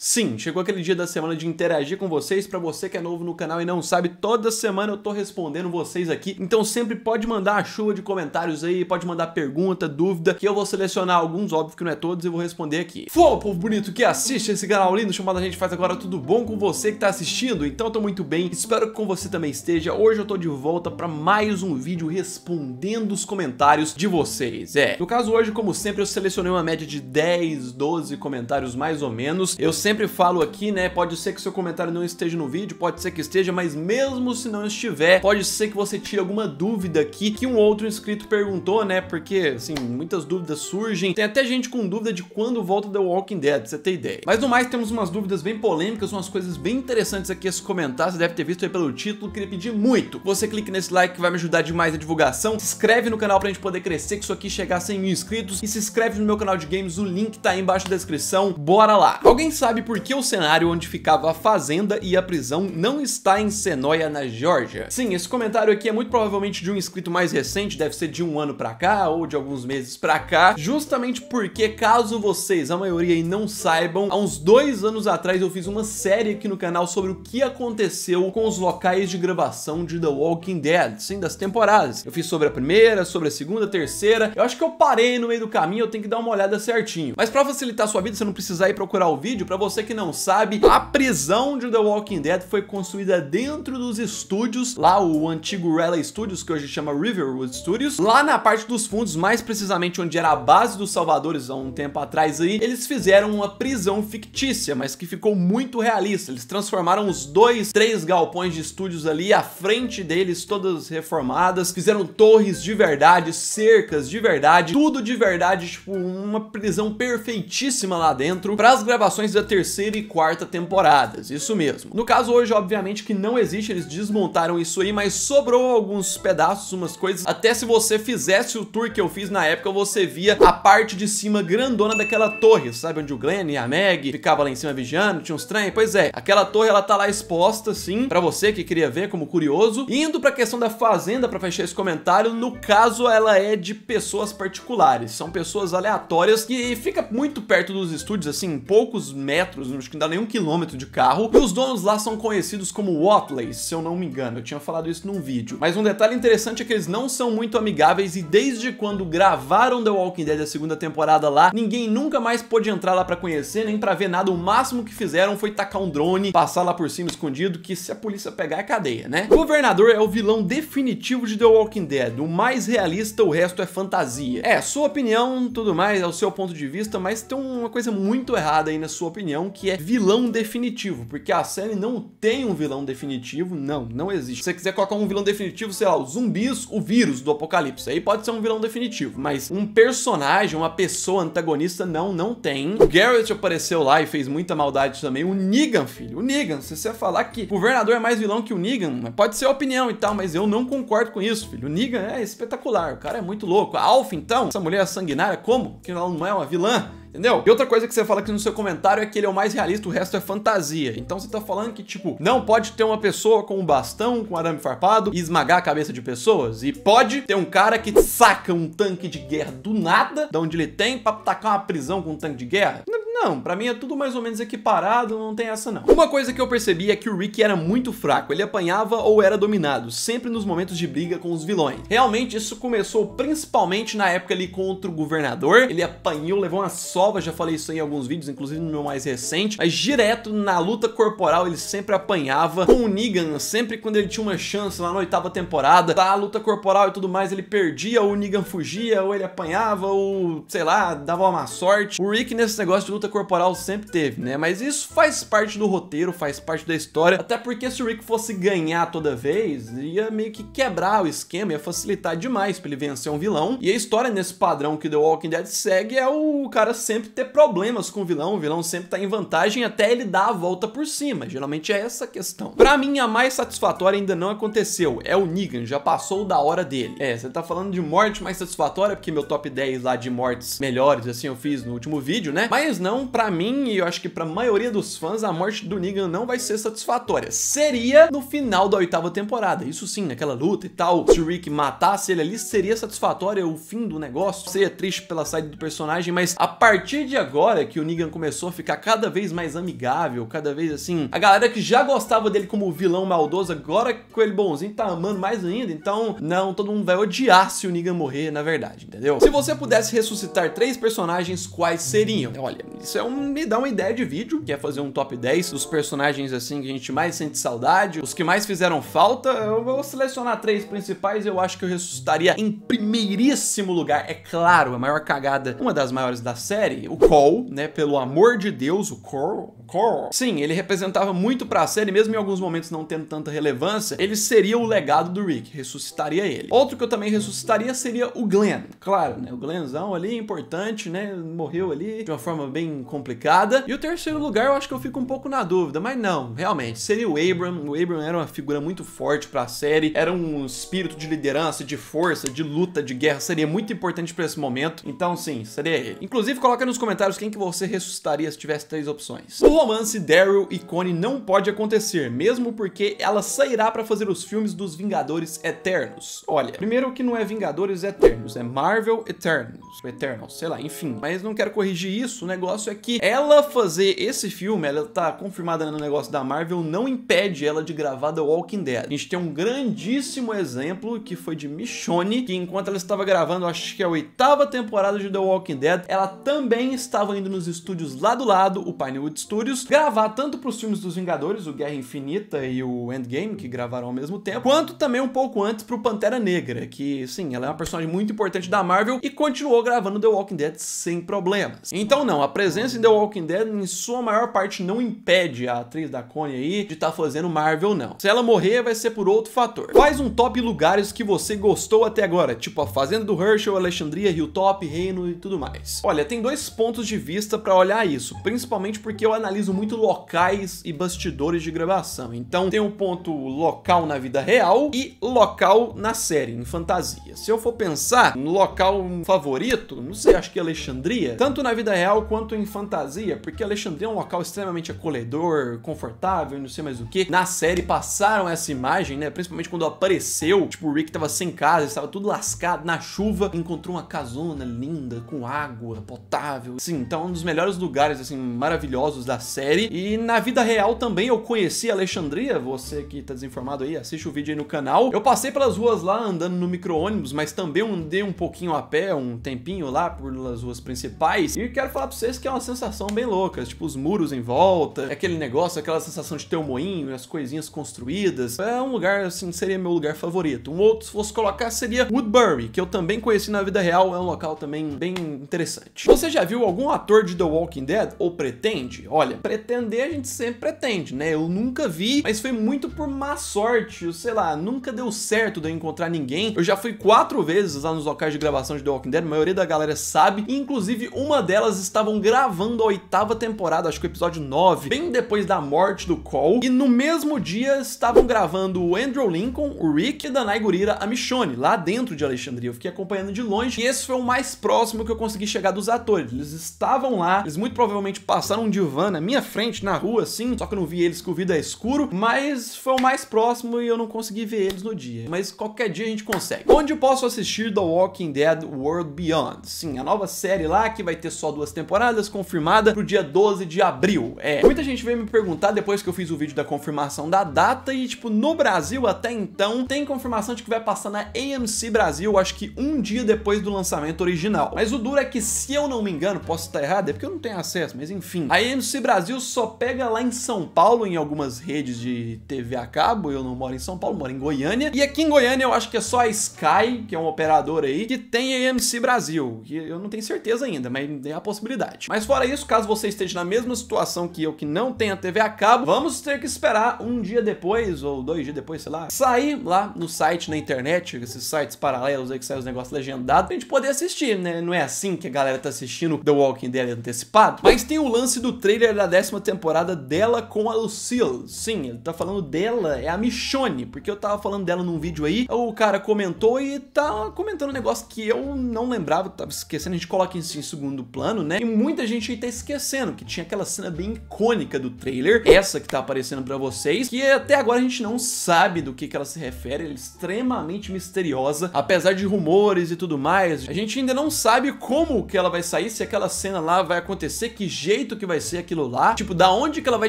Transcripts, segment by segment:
Sim, chegou aquele dia da semana de interagir com vocês. Para você que é novo no canal e não sabe, toda semana eu tô respondendo vocês aqui. Então sempre pode mandar a chuva de comentários aí, pode mandar pergunta, dúvida, que eu vou selecionar alguns, óbvio que não é todos, e vou responder aqui. Fô, povo bonito que assiste esse canal lindo chamado A Gente Faz Agora, tudo bom com você que tá assistindo? Então eu tô muito bem, espero que com você também esteja. Hoje eu tô de volta para mais um vídeo respondendo os comentários de vocês. É, no caso hoje, como sempre, eu selecionei uma média de 10, 12 comentários mais ou menos. Eu sempre sempre falo aqui, né? Pode ser que seu comentário não esteja no vídeo, pode ser que esteja, mas mesmo se não estiver, pode ser que você tire alguma dúvida aqui que um outro inscrito perguntou, né? Porque, assim, muitas dúvidas surgem. Tem até gente com dúvida de quando volta The Walking Dead, pra você ter ideia. Mas no mais, temos umas dúvidas bem polêmicas, umas coisas bem interessantes aqui a se comentar. Você deve ter visto aí pelo título, queria pedir muito. Você clique nesse like que vai me ajudar demais a divulgação. Se inscreve no canal pra gente poder crescer, que isso aqui chegar a 100 mil inscritos. E se inscreve no meu canal de games, o link tá aí embaixo da descrição. Bora lá! Alguém sabe sabe por que o cenário onde ficava a fazenda e a prisão não está em Senoia, na Geórgia. Sim, esse comentário aqui é muito provavelmente de um inscrito mais recente, deve ser de um ano pra cá ou de alguns meses pra cá, justamente porque, caso vocês, a maioria aí, não saibam, há uns dois anos atrás eu fiz uma série aqui no canal sobre o que aconteceu com os locais de gravação de The Walking Dead, sim, das temporadas. Eu fiz sobre a primeira, sobre a segunda, terceira, eu acho que eu parei no meio do caminho, eu tenho que dar uma olhada certinho. Mas pra facilitar a sua vida, você não precisar ir procurar o vídeo, pra você você que não sabe, a prisão de The Walking Dead foi construída dentro dos estúdios, lá o antigo Rally Studios, que hoje chama Riverwood Studios, lá na parte dos fundos, mais precisamente onde era a base dos Salvadores há um tempo atrás aí, eles fizeram uma prisão fictícia, mas que ficou muito realista. Eles transformaram os dois, três galpões de estúdios ali à frente deles, todas reformadas, fizeram torres de verdade, cercas de verdade, tudo de verdade, tipo uma prisão perfeitíssima lá dentro. Para as gravações da terceira terceira e quarta temporadas, isso mesmo. No caso hoje, obviamente, que não existe, eles desmontaram isso aí, mas sobrou alguns pedaços, umas coisas, até se você fizesse o tour que eu fiz na época, você via a parte de cima grandona daquela torre, sabe, onde o Glenn e a Meg ficava lá em cima vigiando, tinha uns trem, pois é, aquela torre ela tá lá exposta, sim, pra você que queria ver como curioso. indo pra questão da fazenda, pra fechar esse comentário, no caso ela é de pessoas particulares, são pessoas aleatórias que fica muito perto dos estúdios, assim, poucos metros metros, acho que não dá nem um quilômetro de carro, e os donos lá são conhecidos como Watleys, se eu não me engano, eu tinha falado isso num vídeo. Mas um detalhe interessante é que eles não são muito amigáveis e desde quando gravaram The Walking Dead a segunda temporada lá, ninguém nunca mais pôde entrar lá pra conhecer, nem pra ver nada, o máximo que fizeram foi tacar um drone, passar lá por cima escondido, que se a polícia pegar é cadeia, né? O governador é o vilão definitivo de The Walking Dead, o mais realista, o resto é fantasia. É, sua opinião, tudo mais, é o seu ponto de vista, mas tem uma coisa muito errada aí na sua opinião, que é vilão definitivo, porque a série não tem um vilão definitivo, não, não existe. Se você quiser colocar um vilão definitivo, sei lá, os zumbis, o vírus do apocalipse, aí pode ser um vilão definitivo, mas um personagem, uma pessoa antagonista, não, não tem. O Garrett apareceu lá e fez muita maldade também, o Negan, filho, o Negan, se você falar que o governador é mais vilão que o Negan, pode ser a opinião e tal, mas eu não concordo com isso, filho, o Negan é espetacular, o cara é muito louco. A Alpha, então, essa mulher é sanguinária, como? Que ela não é uma vilã? entendeu? E outra coisa que você fala aqui no seu comentário é que ele é o mais realista, o resto é fantasia. Então você tá falando que, tipo, não pode ter uma pessoa com um bastão, com um arame farpado e esmagar a cabeça de pessoas. E pode ter um cara que saca um tanque de guerra do nada, da onde ele tem, pra tacar uma prisão com um tanque de guerra. Não não, para mim é tudo mais ou menos equiparado, não tem essa não. Uma coisa que eu percebi é que o Rick era muito fraco, ele apanhava ou era dominado, sempre nos momentos de briga com os vilões. Realmente isso começou principalmente na época ali contra o governador, ele apanhou, levou uma sova, já falei isso em alguns vídeos, inclusive no meu mais recente, mas direto na luta corporal ele sempre apanhava, com o Negan, sempre quando ele tinha uma chance lá na oitava temporada, da tá, luta corporal e tudo mais, ele perdia, ou o Negan fugia, ou ele apanhava, ou sei lá, dava uma má sorte. O Rick nesse negócio de luta luta corporal sempre teve, né? Mas isso faz parte do roteiro, faz parte da história, até porque se o Rick fosse ganhar toda vez, ia meio que quebrar o esquema, ia facilitar demais pra ele vencer um vilão. E a história nesse padrão que The Walking Dead segue é o cara sempre ter problemas com o vilão, o vilão sempre tá em vantagem até ele dar a volta por cima. Geralmente é essa a questão. Pra mim, a mais satisfatória ainda não aconteceu, é o Negan, já passou da hora dele. É, você tá falando de morte mais satisfatória, porque meu top 10 lá de mortes melhores, assim, eu fiz no último vídeo, né? Mas não, então, para mim, e eu acho que pra maioria dos fãs, a morte do Negan não vai ser satisfatória. Seria no final da oitava temporada. Isso sim, naquela luta e tal. Se o Rick matasse ele ali, seria satisfatória o fim do negócio. Seria triste pela saída do personagem, mas a partir de agora que o Negan começou a ficar cada vez mais amigável, cada vez assim, a galera que já gostava dele como vilão maldoso, agora com ele bonzinho, tá amando mais ainda. Então, não, todo mundo vai odiar se o Negan morrer, na verdade, entendeu? Se você pudesse ressuscitar três personagens, quais seriam? Olha, isso é um, me dá uma ideia de vídeo, que é fazer um top 10 dos personagens assim que a gente mais sente saudade, os que mais fizeram falta. Eu vou selecionar três principais, eu acho que eu ressuscitaria em primeiríssimo lugar, é claro, a maior cagada, uma das maiores da série, o Cole, né, pelo amor de Deus, o Cole, Core. Sim, ele representava muito para a série, mesmo em alguns momentos não tendo tanta relevância, ele seria o legado do Rick, ressuscitaria ele. Outro que eu também ressuscitaria seria o Glenn. Claro, né? O Glennzão ali, importante, né? Morreu ali de uma forma bem complicada. E o terceiro lugar eu acho que eu fico um pouco na dúvida, mas não, realmente, seria o Abram. O Abram era uma figura muito forte para a série, era um espírito de liderança, de força, de luta, de guerra, seria muito importante para esse momento. Então, sim, seria ele. Inclusive, coloca nos comentários quem que você ressuscitaria se tivesse três opções romance Daryl e Connie não pode acontecer, mesmo porque ela sairá para fazer os filmes dos Vingadores Eternos. Olha, primeiro que não é Vingadores Eternos, é Marvel Eternos, Eternos, sei lá, enfim. Mas não quero corrigir isso, o negócio é que ela fazer esse filme, ela tá confirmada no negócio da Marvel, não impede ela de gravar The Walking Dead. A gente tem um grandíssimo exemplo que foi de Michonne, que enquanto ela estava gravando, acho que é a oitava temporada de The Walking Dead, ela também estava indo nos estúdios lá do lado, o Pinewood Studios, gravar tanto para os filmes dos Vingadores, o Guerra Infinita e o Endgame, que gravaram ao mesmo tempo, quanto também um pouco antes para o Pantera Negra, que sim, ela é uma personagem muito importante da Marvel e continuou gravando The Walking Dead sem problemas. Então não, a presença em The Walking Dead em sua maior parte não impede a atriz da Connie aí de estar tá fazendo Marvel não. Se ela morrer vai ser por outro fator. Faz um top lugares que você gostou até agora, tipo a Fazenda do Herschel, Alexandria, Hilltop, Reino e tudo mais. Olha, tem dois pontos de vista para olhar isso, principalmente porque eu analiso analiso muito locais e bastidores de gravação. Então tem um ponto local na vida real e local na série, em fantasia. Se eu for pensar no local favorito, não sei, acho que Alexandria, tanto na vida real quanto em fantasia, porque Alexandria é um local extremamente acolhedor, confortável, não sei mais o que. Na série passaram essa imagem, né? Principalmente quando apareceu, tipo, o Rick tava sem casa, estava tudo lascado na chuva, encontrou uma casona linda com água potável. Sim, então um dos melhores lugares assim maravilhosos da série. E na vida real também eu conheci Alexandria, você que tá desinformado aí, assiste o vídeo aí no canal. Eu passei pelas ruas lá andando no micro-ônibus, mas também andei um pouquinho a pé, um tempinho lá pelas ruas principais. E quero falar pra vocês que é uma sensação bem louca, tipo os muros em volta, é aquele negócio, aquela sensação de ter um moinho, as coisinhas construídas. É um lugar, assim, seria meu lugar favorito. Um outro, se fosse colocar, seria Woodbury, que eu também conheci na vida real, é um local também bem interessante. Você já viu algum ator de The Walking Dead? Ou pretende? Olha, olha, pretender a gente sempre pretende, né? Eu nunca vi, mas foi muito por má sorte, eu sei lá, nunca deu certo de eu encontrar ninguém. Eu já fui quatro vezes lá nos locais de gravação de The Walking Dead, a maioria da galera sabe, e inclusive uma delas estavam gravando a oitava temporada, acho que o episódio 9, bem depois da morte do Cole, e no mesmo dia estavam gravando o Andrew Lincoln, o Rick e a Danai Gurira, a Michonne, lá dentro de Alexandria. Eu fiquei acompanhando de longe, e esse foi o mais próximo que eu consegui chegar dos atores. Eles estavam lá, eles muito provavelmente passaram um divã, né? na minha frente, na rua, assim, só que eu não vi eles que o vidro é escuro, mas foi o mais próximo e eu não consegui ver eles no dia. Mas qualquer dia a gente consegue. Onde eu posso assistir The Walking Dead World Beyond? Sim, a nova série lá que vai ter só duas temporadas, confirmada pro dia 12 de abril. É, muita gente veio me perguntar depois que eu fiz o vídeo da confirmação da data e, tipo, no Brasil até então tem confirmação de que vai passar na AMC Brasil, acho que um dia depois do lançamento original. Mas o duro é que, se eu não me engano, posso estar errado, é porque eu não tenho acesso, mas enfim. A AMC Brasil só pega lá em São Paulo, em algumas redes de TV a cabo. Eu não moro em São Paulo, moro em Goiânia. E aqui em Goiânia eu acho que é só a Sky, que é um operador aí, que tem AMC Brasil. eu não tenho certeza ainda, mas é a possibilidade. Mas fora isso, caso você esteja na mesma situação que eu, que não tenha TV a cabo, vamos ter que esperar um dia depois, ou dois dias depois, sei lá, sair lá no site, na internet, esses sites paralelos aí que saem os negócios legendados, pra gente poder assistir, né? Não é assim que a galera tá assistindo The Walking Dead antecipado. Mas tem o lance do trailer da décima temporada dela com a Lucille. Sim, ele tá falando dela, é a Michonne, porque eu tava falando dela num vídeo aí, o cara comentou e tá comentando um negócio que eu não lembrava, tava esquecendo, a gente coloca isso em segundo plano, né? E muita gente aí tá esquecendo que tinha aquela cena bem icônica do trailer, essa que tá aparecendo pra vocês, que até agora a gente não sabe do que que ela se refere, ela é extremamente misteriosa, apesar de rumores e tudo mais, a gente ainda não sabe como que ela vai sair, se aquela cena lá vai acontecer, que jeito que vai ser aquilo lá. Tipo, da onde que ela vai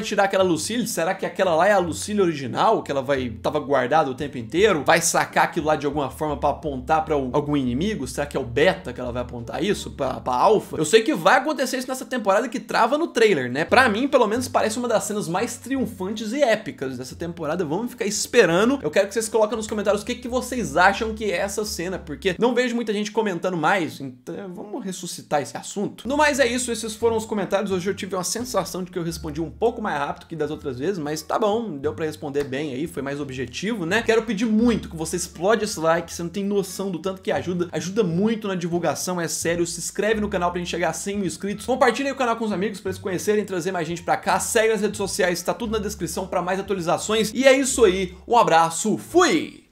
tirar aquela Lucille? Será que aquela lá é a Lucille original? Que ela vai tava guardada o tempo inteiro? Vai sacar aquilo lá de alguma forma para apontar para algum inimigo? Será que é o Beta que ela vai apontar isso? Pra, pra Alpha? Eu sei que vai acontecer isso nessa temporada que trava no trailer, né? Pra mim, pelo menos, parece uma das cenas mais triunfantes e épicas dessa temporada. Vamos ficar esperando. Eu quero que vocês coloquem nos comentários o que, que vocês acham que é essa cena, porque não vejo muita gente comentando mais. Então, vamos ressuscitar esse assunto. No mais, é isso. Esses foram os comentários. Hoje eu tive uma sensação sensação de que eu respondi um pouco mais rápido que das outras vezes, mas tá bom, deu para responder bem aí, foi mais objetivo, né? Quero pedir muito que você explode esse like, você não tem noção do tanto que ajuda, ajuda muito na divulgação, é sério, se inscreve no canal pra gente chegar a 100 mil inscritos, compartilha o canal com os amigos pra eles conhecerem, trazer mais gente pra cá, segue nas redes sociais, tá tudo na descrição para mais atualizações, e é isso aí, um abraço, fui!